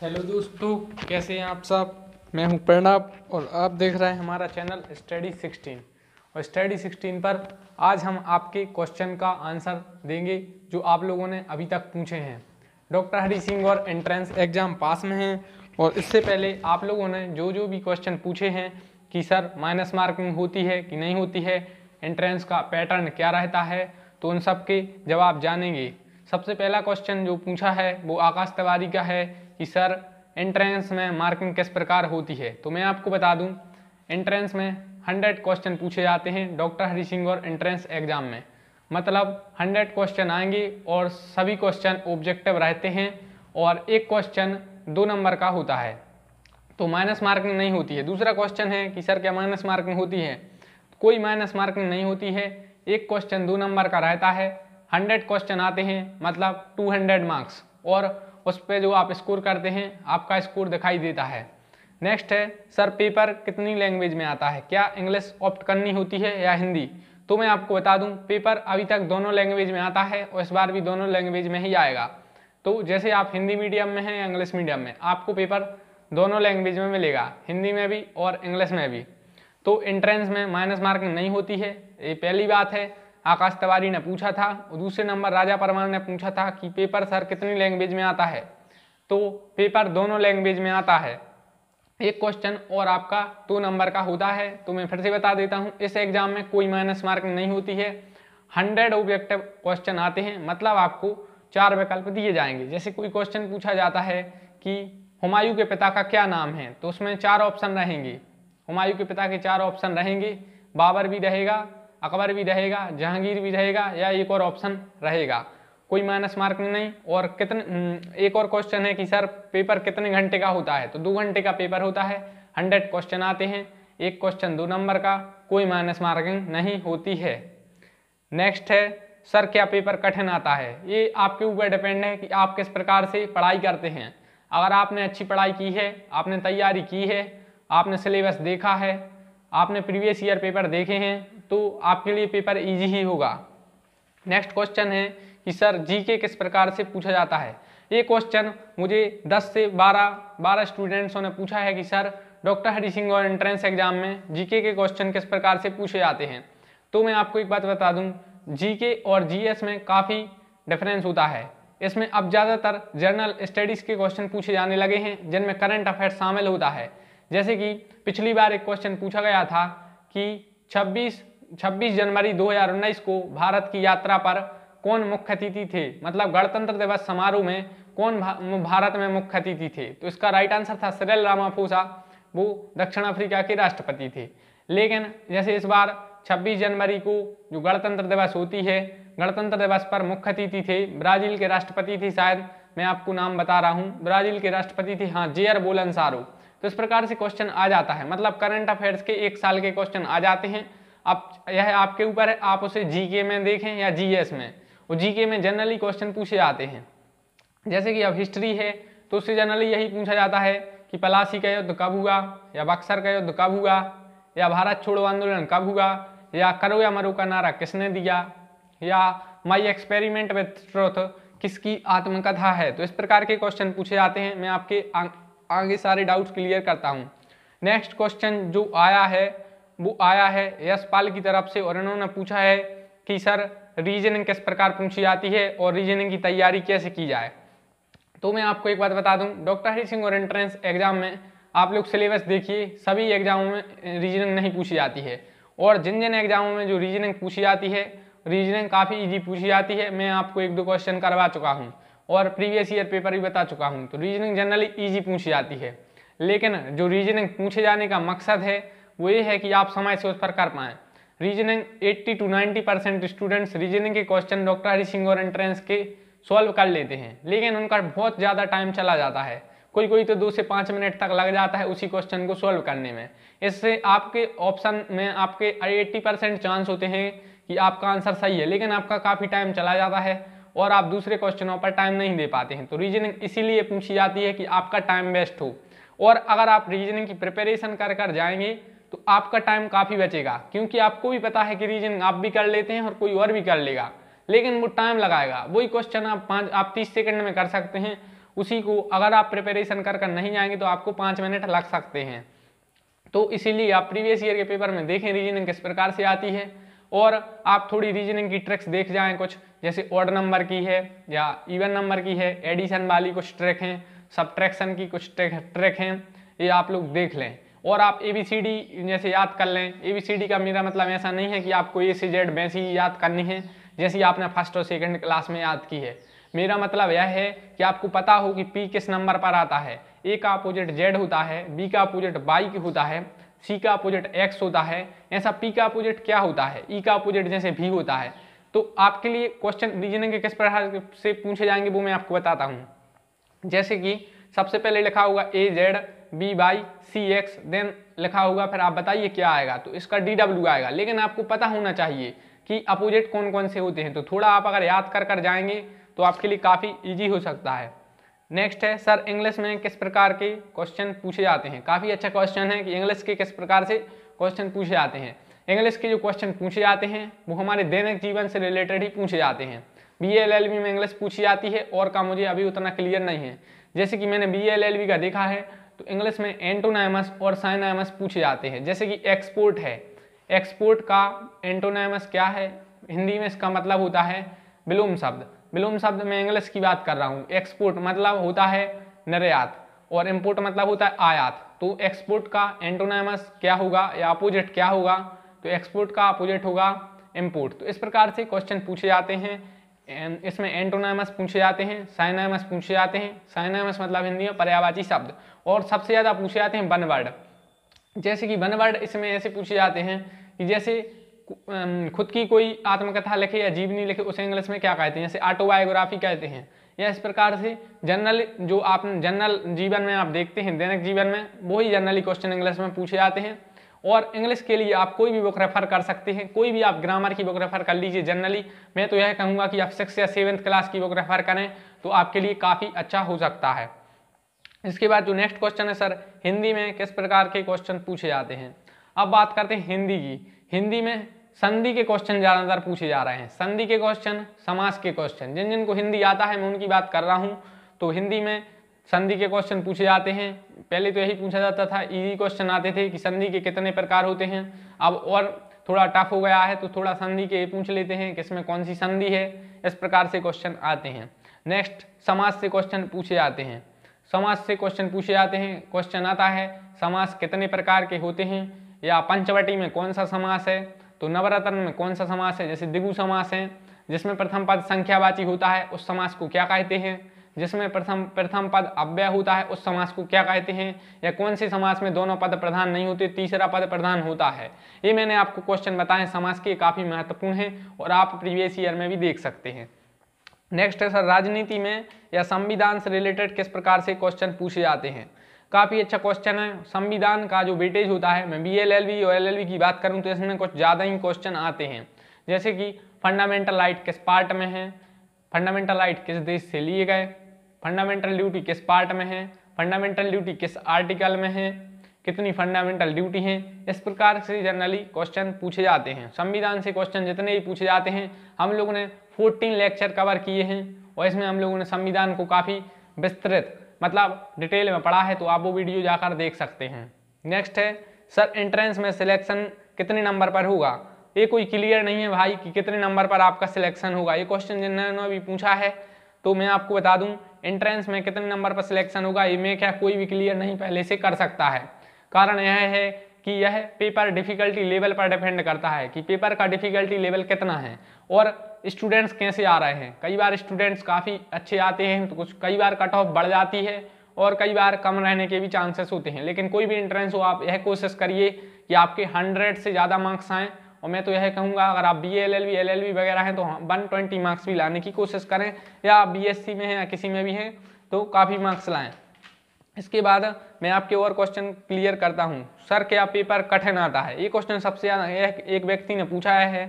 hello दोस्तों कैसे हैं आप सब मैं हूं प्रणब और आप देख रहे हैं हमारा चैनल स्टडी 16 और स्टडी 16 पर आज हम आपके क्वेश्चन का आंसर देंगे जो आप लोगों ने अभी तक पूछे हैं डॉक्टर हरी सिंह और एंट्रेंस एग्ज़ाम पास में हैं और इससे पहले आप लोगों ने जो जो भी क्वेश्चन पूछे हैं कि सर माइनस मार्किंग होती है कि नहीं होती है एंट्रेंस का पैटर्न क्या रहता है तो उन सब के जवाब जानेंगे सबसे पहला क्वेश्चन जो पूछा है वो आकाश तिवारी का है कि सर एंट्रेंस में मार्किंग किस प्रकार होती है तो मैं आपको बता दूं एंट्रेंस में हंड्रेड क्वेश्चन पूछे जाते हैं डॉक्टर हरी सिंह और एंट्रेंस एग्जाम में मतलब हंड्रेड क्वेश्चन आएंगे और सभी क्वेश्चन ऑब्जेक्टिव रहते हैं और एक क्वेश्चन दो नंबर का होता है तो माइनस मार्किंग नहीं होती है दूसरा क्वेश्चन है कि सर क्या माइनस मार्किंग होती है कोई माइनस मार्किंग नहीं होती है एक क्वेश्चन दो नंबर का रहता है हंड्रेड क्वेश्चन आते हैं मतलब टू हंड्रेड मार्क्स और उस पर जो आप स्कोर करते हैं आपका स्कोर दिखाई देता है नेक्स्ट है सर पेपर कितनी लैंग्वेज में आता है क्या इंग्लिश ऑप्ट करनी होती है या हिंदी तो मैं आपको बता दूं पेपर अभी तक दोनों लैंग्वेज में आता है और इस बार भी दोनों लैंग्वेज में ही आएगा तो जैसे आप हिंदी मीडियम में हैं या इंग्लिश मीडियम में आपको पेपर दोनों लैंग्वेज में मिलेगा हिंदी में भी और इंग्लिश में भी तो एंट्रेंस में माइनस मार्किंग नहीं होती है ये पहली बात है आकाश तिवारी ने पूछा था और दूसरे नंबर राजा परमार ने पूछा था कि पेपर सर कितनी लैंग्वेज में आता है तो पेपर दोनों लैंग्वेज में आता है एक क्वेश्चन और आपका दो नंबर का होता है तो मैं फिर से बता देता हूँ इस एग्जाम में कोई माइनस मार्किंग नहीं होती है हंड्रेड ऑब्जेक्टिव क्वेश्चन आते हैं मतलब आपको चार विकल्प दिए जाएंगे जैसे कोई क्वेश्चन पूछा जाता है कि हुमायूं के पिता का क्या नाम है तो उसमें चार ऑप्शन रहेंगे हुमायूं के पिता के चार ऑप्शन रहेंगे बाबर भी रहेगा अकबर भी रहेगा जहांगीर भी रहेगा या एक और ऑप्शन रहेगा कोई माइनस मार्क नहीं और कितने हम्म, एक और क्वेश्चन है कि सर पेपर कितने घंटे का होता है तो दो घंटे का पेपर होता है हंड्रेड क्वेश्चन आते हैं एक क्वेश्चन दो नंबर का कोई माइनस मार्किंग नहीं होती है नेक्स्ट है सर क्या पेपर कठिन आता है ये आपके ऊपर डिपेंड है कि आप किस प्रकार से पढ़ाई करते हैं अगर आपने अच्छी पढ़ाई की है आपने तैयारी की है आपने सिलेबस देखा है आपने प्रीवियस ईयर पेपर देखे हैं तो आपके लिए पेपर इजी ही होगा नेक्स्ट क्वेश्चन है कि सर जी के किस प्रकार से पूछा जाता है ये क्वेश्चन मुझे 10 से 12 12 स्टूडेंट्सों ने पूछा है कि सर डॉक्टर हरी सिंह और एंट्रेंस एग्जाम में जीके के क्वेश्चन किस प्रकार से पूछे जाते हैं तो मैं आपको एक बात बता दूं जीके और जी में काफ़ी डिफरेंस होता है इसमें अब ज़्यादातर जर्नल स्टडीज़ के क्वेश्चन पूछे जाने लगे हैं जिनमें करंट अफेयर शामिल होता है जैसे कि पिछली बार एक क्वेश्चन पूछा गया था कि छब्बीस 26 जनवरी 2019 को भारत की यात्रा पर कौन मुख्य अतिथि थे मतलब गणतंत्र दिवस समारोह में कौन भा, भारत में मुख्य अतिथि थे तो इसका राइट आंसर था सरेल रामाफूसा वो दक्षिण अफ्रीका के राष्ट्रपति थे लेकिन जैसे इस बार 26 जनवरी को जो गणतंत्र दिवस होती है गणतंत्र दिवस पर मुख्य अतिथि थे ब्राजील के राष्ट्रपति थे शायद मैं आपको नाम बता रहा हूँ ब्राजील के राष्ट्रपति थे हाँ जे आर बोलनसारो तो इस प्रकार से क्वेश्चन आ जाता है मतलब करंट अफेयर्स के एक साल के क्वेश्चन आ जाते हैं आप यह आपके ऊपर है आप उसे जीके में देखें या जीएस में और जीके में जनरली क्वेश्चन पूछे जाते हैं जैसे कि अब हिस्ट्री है तो उससे जनरली यही पूछा जाता है कि पलासी का युद्ध कब हुआ या बक्सर का युद्ध कब हुआ या भारत छोड़ो आंदोलन कब हुआ या करो या मरो का नारा किसने दिया या माई एक्सपेरिमेंट विथ ट्रुथ किसकी आत्मकथा है तो इस प्रकार के क्वेश्चन पूछे जाते हैं मैं आपके आगे सारे डाउट्स क्लियर करता हूँ नेक्स्ट क्वेश्चन जो आया है वो आया है यशपाल की तरफ से और इन्होंने पूछा है कि सर रीजनिंग किस प्रकार पूछी जाती है और रीजनिंग की तैयारी कैसे की जाए तो मैं आपको एक बात बता दूं डॉक्टर हरी सिंह और एंट्रेंस एग्जाम में आप लोग सिलेबस देखिए सभी एग्जामों में रीजनिंग नहीं पूछी जाती है और जिन जिन एग्जामों में जो रीजनिंग पूछी जाती है रीजनिंग काफ़ी ईजी पूछी जाती है मैं आपको एक दो क्वेश्चन करवा चुका हूँ और प्रीवियस ईयर पेपर भी बता चुका हूँ तो रीजनिंग जनरली ईजी पूछी जाती है लेकिन जो रीजनिंग पूछे जाने का मकसद है वो ये है कि आप समय से उस पर कर पाएँ reasoning 80 to 90 percent students reasoning के क्वेश्चन डॉक्टर हरी सिंह और एंट्रेंस के सॉल्व कर लेते हैं लेकिन उनका बहुत ज़्यादा टाइम चला जाता है कोई कोई तो दो से पाँच मिनट तक लग जाता है उसी क्वेश्चन को सॉल्व करने में इससे आपके ऑप्शन में आपके 80 परसेंट चांस होते हैं कि आपका आंसर सही है लेकिन आपका काफ़ी टाइम चला जाता है और आप दूसरे क्वेश्चनों पर टाइम नहीं दे पाते हैं तो रीजनिंग इसीलिए पूछी जाती है कि आपका टाइम वेस्ट हो और अगर आप रीजनिंग की प्रिपरेशन कर कर जाएंगे तो आपका टाइम काफ़ी बचेगा क्योंकि आपको भी पता है कि रीजनिंग आप भी कर लेते हैं और कोई और भी कर लेगा लेकिन वो टाइम लगाएगा वही क्वेश्चन आप पाँच आप तीस सेकंड में कर सकते हैं उसी को अगर आप प्रिपरेशन कर कर नहीं जाएंगे तो आपको पाँच मिनट लग सकते हैं तो इसीलिए आप प्रीवियस ईयर के पेपर में देखें रीजनिंग किस प्रकार से आती है और आप थोड़ी रीजनिंग की ट्रिक्स देख जाएं कुछ जैसे ऑड नंबर की है या इवन नंबर की है एडिशन वाली कुछ ट्रिक हैं सब की कुछ ट्रिक हैं ये आप लोग देख लें और आप ए बी सी डी जैसे याद कर लें ए बी सी डी का मेरा मतलब ऐसा नहीं है कि आपको ए सी जेड वैसी ही याद करनी है जैसी आपने फर्स्ट और सेकेंड क्लास में याद की है मेरा मतलब यह है कि आपको पता हो कि पी किस नंबर पर आता है ए का अपोजिट जेड होता है बी का अपोजिट की होता है सी का अपोजिट एक्स होता है ऐसा पी का अपोजिट क्या होता है ई e का अपोजिट जैसे भी होता है तो आपके लिए क्वेश्चन रीजनिंग के किस प्रकार से पूछे जाएंगे वो मैं आपको बताता हूँ जैसे कि सबसे पहले लिखा होगा A Z B by C X then लिखा होगा फिर आप बताइए क्या आएगा तो इसका डी डब्ल्यू आएगा लेकिन आपको पता होना चाहिए कि अपोजिट कौन कौन से होते हैं तो थोड़ा आप अगर याद कर कर जाएंगे तो आपके लिए काफ़ी ईजी हो सकता है नेक्स्ट है सर इंग्लिश में किस प्रकार के क्वेश्चन पूछे जाते हैं काफ़ी अच्छा क्वेश्चन है कि इंग्लिश के किस प्रकार से क्वेश्चन पूछे जाते हैं इंग्लिश के जो क्वेश्चन पूछे जाते हैं वो हमारे दैनिक जीवन से रिलेटेड ही पूछे जाते हैं बी एल एल बी में इंग्लिश पूछी जाती है और का मुझे अभी उतना क्लियर नहीं है जैसे कि मैंने बी एल एल बी का देखा है तो इंग्लिश में एंटोनाइमस और साइनाइमस पूछे जाते हैं जैसे कि एक्सपोर्ट है एक्सपोर्ट का एंटोनाइमस क्या है हिंदी में इसका मतलब होता है विलोम शब्द विलोम शब्द में इंग्लिश की बात कर रहा हूँ एक्सपोर्ट मतलब होता है निर्यात और इम्पोर्ट मतलब होता है आयात तो एक्सपोर्ट का एंटोनाइमस क्या होगा या अपोजिट क्या होगा तो एक्सपोर्ट का अपोजिट होगा इम्पोर्ट तो इस प्रकार से क्वेश्चन पूछे जाते हैं इसमें एंटोनामस पूछे जाते हैं साइनामस पूछे जाते हैं साइनामस मतलब हिंदी में पर्यावाची शब्द और सबसे ज़्यादा पूछे जाते हैं वनवर्ड जैसे कि वनवर्ड इसमें ऐसे पूछे जाते हैं कि जैसे खुद की कोई आत्मकथा लिखे या जीवनी लिखे उसे इंग्लिश में क्या कहते हैं जैसे ऑटोबायोग्राफी कहते हैं या इस प्रकार से जनरल जो आप जनरल जीवन में आप देखते हैं दैनिक जीवन में वही जनरली क्वेश्चन इंग्लिश में पूछे जाते हैं और इंग्लिश के लिए आप कोई भी बुक रेफर कर सकते हैं कोई भी आप ग्रामर की बुक रेफर कर लीजिए जनरली मैं तो यह कहूँगा कि आप सिक्स या सेवन्थ क्लास की बुक रेफर करें तो आपके लिए काफ़ी अच्छा हो सकता है इसके बाद जो नेक्स्ट क्वेश्चन है सर हिंदी में किस प्रकार के क्वेश्चन पूछे जाते हैं अब बात करते हैं हिंदी की हिंदी में संधि के क्वेश्चन ज़्यादातर पूछे जा रहे हैं संधि के क्वेश्चन समाज के क्वेश्चन जिन जिनको हिंदी आता है मैं उनकी बात कर रहा हूँ तो हिंदी में संधि के क्वेश्चन पूछे जाते हैं पहले तो यही पूछा जाता था इजी क्वेश्चन आते थे कि संधि के कितने प्रकार होते हैं अब और थोड़ा टफ हो गया है तो थोड़ा संधि के पूछ लेते हैं कि इसमें कौन सी संधि है इस प्रकार से क्वेश्चन आते हैं नेक्स्ट समाज से क्वेश्चन पूछे जाते हैं समाज से क्वेश्चन पूछे जाते हैं क्वेश्चन आता है समास कितने प्रकार के होते हैं या पंचवटी में कौन सा समास है तो नवरत्न में कौन सा समास है जैसे दिगु समास है जिसमें प्रथम पद संख्यावाची होता है उस समास को क्या कहते हैं जिसमें प्रथम प्रथम पद अव्यय होता है उस समास को क्या कहते हैं या कौन से समास में दोनों पद प्रधान नहीं होते तीसरा पद प्रधान होता है ये मैंने आपको क्वेश्चन बताए समास के काफ़ी महत्वपूर्ण हैं और आप प्रीवियस ईयर में भी देख सकते हैं नेक्स्ट है सर राजनीति में या संविधान से रिलेटेड किस प्रकार से क्वेश्चन पूछे जाते हैं काफ़ी अच्छा क्वेश्चन है संविधान का जो वेटेज होता है मैं बी एल एल वी और एल एल की बात करूँ तो इसमें कुछ ज़्यादा ही क्वेश्चन आते हैं जैसे कि फंडामेंटल राइट किस पार्ट में है फंडामेंटल राइट किस देश से लिए गए फंडामेंटल ड्यूटी किस पार्ट में है फंडामेंटल ड्यूटी किस आर्टिकल में है कितनी फंडामेंटल ड्यूटी हैं इस प्रकार से जनरली क्वेश्चन पूछे जाते हैं संविधान से क्वेश्चन जितने भी पूछे जाते हैं हम लोगों ने 14 लेक्चर कवर किए हैं और इसमें हम लोगों ने संविधान को काफ़ी विस्तृत मतलब डिटेल में पढ़ा है तो आप वो वीडियो जाकर देख सकते हैं नेक्स्ट है सर एंट्रेंस में सिलेक्शन कितने नंबर पर होगा ये कोई क्लियर नहीं है भाई कि कितने नंबर पर आपका सिलेक्शन होगा ये क्वेश्चन जिन्होंने भी पूछा है तो मैं आपको बता दूं एंट्रेंस में कितने नंबर पर सिलेक्शन होगा ये मैं क्या कोई भी क्लियर नहीं पहले से कर सकता है कारण यह है कि यह पेपर डिफिकल्टी लेवल पर डिपेंड करता है कि पेपर का डिफिकल्टी लेवल कितना है और स्टूडेंट्स कैसे आ रहे हैं कई बार स्टूडेंट्स काफ़ी अच्छे आते हैं तो कुछ कई बार कट ऑफ बढ़ जाती है और कई बार कम रहने के भी चांसेस होते हैं लेकिन कोई भी एंट्रेंस हो आप यह कोशिश करिए कि आपके हंड्रेड से ज़्यादा मार्क्स आएँ और मैं तो यह कहूँगा अगर आप B L L B L L B वगैरह हैं तो वन ट्वेंटी मार्क्स भी लाने की कोशिश करें या आप बी एस सी में हैं या किसी में भी हैं तो काफ़ी मार्क्स लाएँ इसके बाद मैं आपके और क्वेश्चन क्लियर करता हूँ सर क्या पेपर कठिन आता है ये क्वेश्चन सबसे ज़्यादा एक व्यक्ति ने पूछा है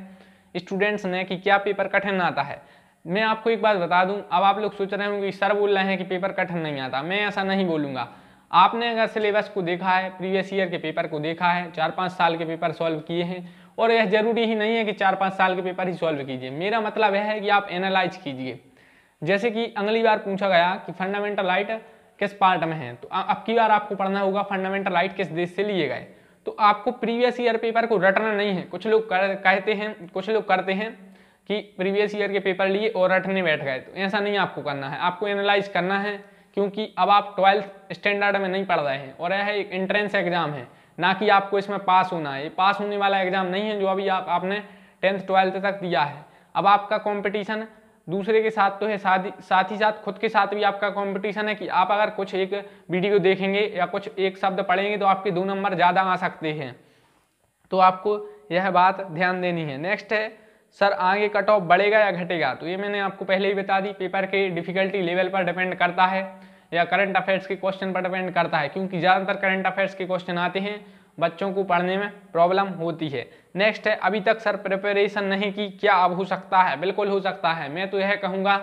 स्टूडेंट्स ने कि क्या पेपर कठिन आता है मैं आपको एक बात बता दूं अब आप लोग सोच रहे होंगे सर बोल रहे हैं कि पेपर कठिन नहीं आता मैं ऐसा नहीं बोलूँगा आपने अगर सिलेबस को देखा है प्रीवियस ईयर के पेपर को देखा है चार पाँच साल के पेपर सॉल्व किए हैं और यह जरूरी ही नहीं है कि चार पाँच साल के पेपर ही सॉल्व कीजिए मेरा मतलब यह है कि आप एनालाइज कीजिए जैसे कि अगली बार पूछा गया कि फंडामेंटल राइट किस पार्ट में है तो अब की बार आपको पढ़ना होगा फंडामेंटल राइट किस देश से लिए गए तो आपको प्रीवियस ईयर पेपर को रटना नहीं है कुछ लोग कर, कहते हैं कुछ लोग करते हैं कि प्रीवियस ईयर के पेपर लिए और रटने बैठ गए तो ऐसा नहीं आपको करना है आपको एनालाइज करना है क्योंकि अब आप ट्वेल्थ स्टैंडर्ड में नहीं पढ़ रहे हैं और यह एक एंट्रेंस एग्जाम है ना कि आपको इसमें पास होना है ये पास होने वाला एग्जाम नहीं है जो अभी आप, आपने टेंथ ट्वेल्थ तक दिया है अब आपका कॉम्पिटिशन दूसरे के साथ तो है साथ ही साथ ही साथ खुद के साथ भी आपका कंपटीशन है कि आप अगर कुछ एक वीडियो देखेंगे या कुछ एक शब्द पढ़ेंगे तो आपके दो नंबर ज़्यादा आ सकते हैं तो आपको यह बात ध्यान देनी है नेक्स्ट है सर आगे कट ऑफ बढ़ेगा या घटेगा तो ये मैंने आपको पहले ही बता दी पेपर के डिफिकल्टी लेवल पर डिपेंड करता है या करंट अफेयर्स के क्वेश्चन पर डिपेंड करता है क्योंकि ज़्यादातर करंट अफेयर्स के क्वेश्चन आते हैं बच्चों को पढ़ने में प्रॉब्लम होती है नेक्स्ट है अभी तक सर प्रिपरेशन नहीं की क्या अब हो सकता है बिल्कुल हो सकता है मैं तो यह कहूँगा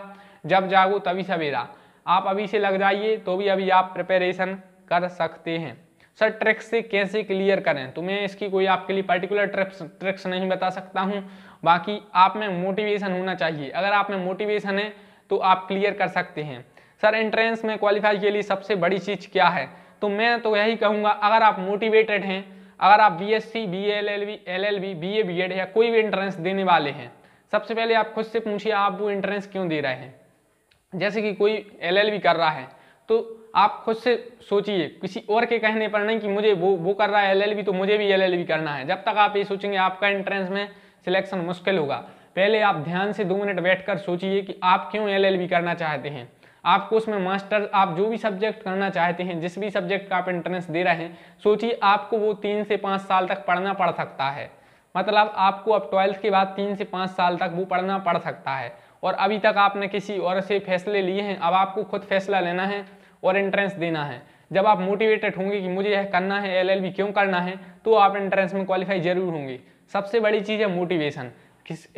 जब जागो तभी सवेरा आप अभी से लग जाइए तो भी अभी आप प्रिपरेशन कर सकते हैं सर ट्रिक्स से कैसे क्लियर करें तो मैं इसकी कोई आपके लिए पर्टिकुलर ट्रिक्स ट्रिक्स नहीं बता सकता हूँ बाकी आप में मोटिवेशन होना चाहिए अगर आप में मोटिवेशन है तो आप क्लियर कर सकते हैं सर एंट्रेंस में क्वालिफाई के लिए सबसे बड़ी चीज़ क्या है तो मैं तो यही कहूँगा अगर आप मोटिवेटेड हैं अगर आप B S C B L L B L L B B A B Ed या कोई भी एंट्रेंस देने वाले हैं सबसे पहले आप खुद से पूछिए आप वो एंट्रेंस क्यों दे रहे हैं जैसे कि कोई एल एल बी कर रहा है तो आप खुद से सोचिए किसी और के कहने पर नहीं कि मुझे वो वो कर रहा है बी तो मुझे भी एल बी करना है जब तक आप ये सोचेंगे आपका एंट्रेंस में सिलेक्शन मुश्किल होगा पहले आप ध्यान से दो मिनट बैठ कर सोचिए कि आप क्यों एल एल बी करना चाहते हैं आपको उसमें मास्टर आप जो भी सब्जेक्ट करना चाहते हैं जिस भी सब्जेक्ट का आप एंट्रेंस दे रहे हैं सोचिए आपको वो तीन से पाँच साल तक पढ़ना पड़ सकता है मतलब आपको अब ट्वेल्थ के बाद तीन से पाँच साल तक वो पढ़ना पड़ सकता है और अभी तक आपने किसी और से फैसले लिए हैं अब आपको खुद फैसला लेना है और एंट्रेंस देना है जब आप मोटिवेटेड होंगे कि मुझे यह करना है एल क्यों करना है तो आप एंट्रेंस में क्वालिफाई जरूर होंगे सबसे बड़ी चीज़ है मोटिवेशन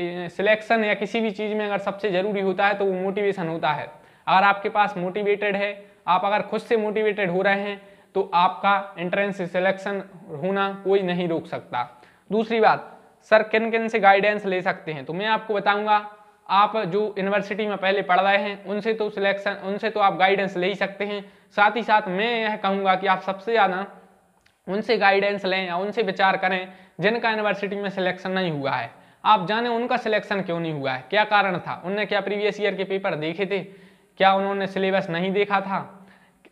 सिलेक्शन या किसी भी चीज़ में अगर सबसे ज़रूरी होता है तो वो मोटिवेशन होता है अगर आपके पास मोटिवेटेड है आप अगर खुद से मोटिवेटेड हो रहे हैं तो आपका एंट्रेंस सिलेक्शन होना कोई नहीं रोक सकता दूसरी बात सर किन किन से गाइडेंस ले सकते हैं तो मैं आपको बताऊंगा आप जो यूनिवर्सिटी में पहले पढ़ रहे हैं उनसे तो सिलेक्शन उनसे तो आप गाइडेंस ले ही सकते हैं साथ ही साथ मैं यह कहूँगा कि आप सबसे ज़्यादा उनसे गाइडेंस लें या उनसे विचार करें जिनका यूनिवर्सिटी में सिलेक्शन नहीं हुआ है आप जाने उनका सिलेक्शन क्यों नहीं हुआ है क्या कारण था उनने क्या प्रीवियस ईयर के पेपर देखे थे क्या उन्होंने सिलेबस नहीं देखा था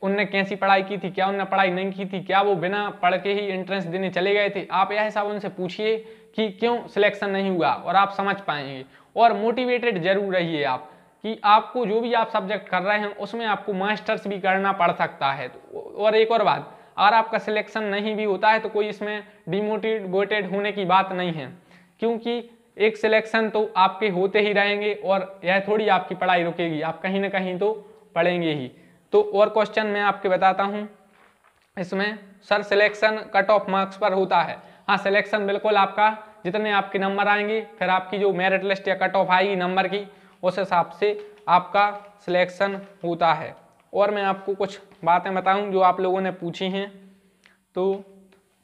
उनने कैसी पढ़ाई की थी क्या उनने पढ़ाई नहीं की थी क्या वो बिना पढ़ के ही एंट्रेंस देने चले गए थे आप यह सब उनसे पूछिए कि क्यों सिलेक्शन नहीं हुआ और आप समझ पाएंगे और मोटिवेटेड जरूर रहिए आप कि आपको जो भी आप सब्जेक्ट कर रहे हैं उसमें आपको मास्टर्स भी करना पड़ सकता है और एक और बात अगर आपका सिलेक्शन नहीं भी होता है तो कोई इसमें डिमोटिवेटेड होने की बात नहीं है क्योंकि एक सिलेक्शन तो आपके होते ही रहेंगे और यह थोड़ी आपकी पढ़ाई रुकेगी आप कहीं ना कहीं तो पढ़ेंगे ही तो और क्वेश्चन मैं आपके बताता हूँ इसमें sir selection cut off marks पर होता है हाँ सिलेक्शन बिल्कुल आपका जितने आपके नंबर आएंगे फिर आपकी जो मेरिट लिस्ट या कट ऑफ आएगी नंबर की उस हिसाब से आपका सिलेक्शन होता है और मैं आपको कुछ बातें बताऊं जो आप लोगों ने पूछी हैं तो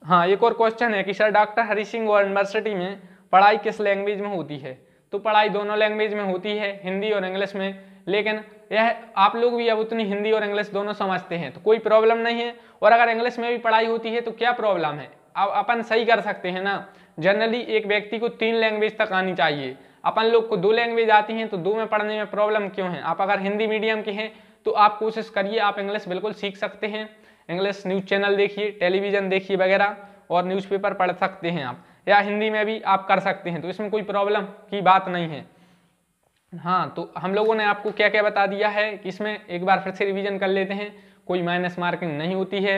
हाँ एक और क्वेश्चन है कि sir doctor Hari Singh university में पढ़ाई किस लैंग्वेज में होती है तो पढ़ाई दोनों लैंग्वेज में होती है हिंदी और इंग्लिश में लेकिन यह आप लोग भी अब उतनी हिंदी और इंग्लिश दोनों समझते हैं तो कोई प्रॉब्लम नहीं है और अगर इंग्लिश में भी पढ़ाई होती है तो क्या प्रॉब्लम है अब अपन सही कर सकते हैं ना जनरली एक व्यक्ति को तीन लैंग्वेज तक आनी चाहिए अपन लोग को दो लैंग्वेज आती हैं तो दो में पढ़ने में प्रॉब्लम क्यों है आप अगर हिंदी मीडियम के हैं तो आप कोशिश करिए आप इंग्लिश बिल्कुल सीख सकते हैं इंग्लिश न्यूज़ चैनल देखिए टेलीविज़न देखिए वगैरह और न्यूज़पेपर पढ़ सकते हैं आप या हिंदी में भी आप कर सकते हैं तो इसमें कोई प्रॉब्लम की बात नहीं है हाँ तो हम लोगों ने आपको क्या क्या बता दिया है कि इसमें एक बार फिर से रिवीजन कर लेते हैं कोई माइनस मार्किंग नहीं होती है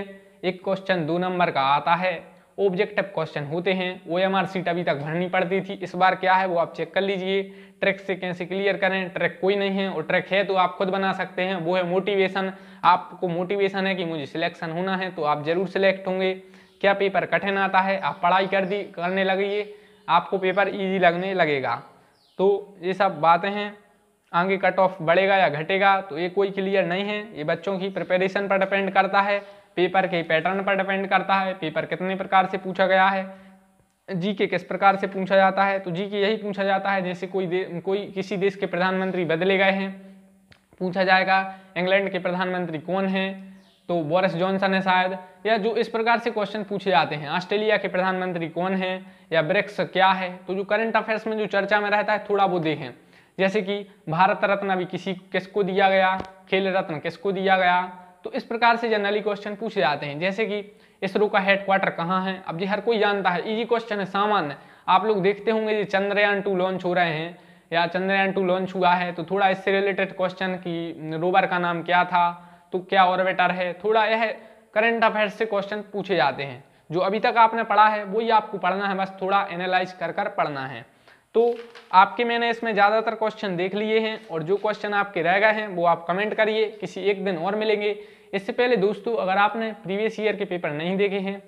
एक क्वेश्चन दो नंबर का आता है ऑब्जेक्टिव क्वेश्चन होते हैं ओ एम आर सीट अभी तक भरनी पड़ती थी इस बार क्या है वो आप चेक कर लीजिए ट्रैक से कैसे क्लियर करें ट्रैक कोई नहीं है और ट्रैक है तो आप खुद बना सकते हैं वो है मोटिवेशन आपको मोटिवेशन है कि मुझे सिलेक्शन होना है तो आप जरूर सिलेक्ट होंगे क्या पेपर कठिन आता है आप पढ़ाई कर दी करने लगिए आपको पेपर इजी लगने लगेगा तो ये सब बातें हैं आगे कट ऑफ बढ़ेगा या घटेगा तो ये कोई क्लियर नहीं है ये बच्चों की प्रिपरेशन पर डिपेंड करता है पेपर के पैटर्न पर डिपेंड करता है पेपर कितने प्रकार से पूछा गया है जी के किस प्रकार से पूछा जाता है तो जी के यही पूछा जाता है जैसे कोई कोई किसी देश के प्रधानमंत्री बदले गए हैं पूछा जाएगा इंग्लैंड के प्रधानमंत्री कौन हैं तो बोरिस जॉनसन है शायद या जो इस प्रकार से क्वेश्चन पूछे जाते हैं ऑस्ट्रेलिया के प्रधानमंत्री कौन है या ब्रिक्स क्या है तो जो करंट अफेयर्स में जो चर्चा में रहता है थोड़ा वो देखें जैसे कि भारत रत्न अभी किसी किसको दिया गया खेल रत्न किसको दिया गया तो इस प्रकार से जनरली क्वेश्चन पूछे जाते हैं जैसे कि इसरो का हेडक्वार्टर कहाँ है अब जी हर कोई जानता है इजी क्वेश्चन है सामान्य आप लोग देखते होंगे ये चंद्रयान टू लॉन्च हो रहे हैं या चंद्रयान टू लॉन्च हुआ है तो थोड़ा इससे रिलेटेड क्वेश्चन कि रोवर का नाम क्या था तो क्या और बेटर है थोड़ा यह करंट अफेयर्स से क्वेश्चन पूछे जाते हैं जो अभी तक आपने पढ़ा है वही आपको पढ़ना है बस थोड़ा एनालाइज कर कर पढ़ना है तो आपके मैंने इसमें ज़्यादातर क्वेश्चन देख लिए हैं और जो क्वेश्चन आपके रह गए हैं वो आप कमेंट करिए किसी एक दिन और मिलेंगे इससे पहले दोस्तों अगर आपने प्रीवियस ईयर के पेपर नहीं देखे हैं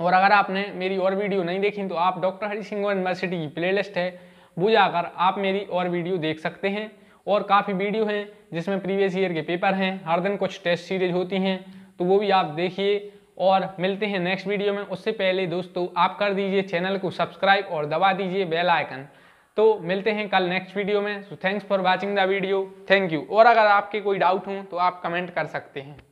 और अगर आपने मेरी और वीडियो नहीं देखी तो आप डॉक्टर हरी सिंह यूनिवर्सिटी की प्ले है वो जाकर आप मेरी और वीडियो देख सकते हैं और काफ़ी वीडियो हैं जिसमें प्रीवियस ईयर के पेपर हैं हर दिन कुछ टेस्ट सीरीज होती हैं तो वो भी आप देखिए और मिलते हैं नेक्स्ट वीडियो में उससे पहले दोस्तों आप कर दीजिए चैनल को सब्सक्राइब और दबा दीजिए बेल आइकन तो मिलते हैं कल नेक्स्ट वीडियो में so thanks for watching the video thank you और अगर आपके कोई डाउट हों तो आप कमेंट कर सकते हैं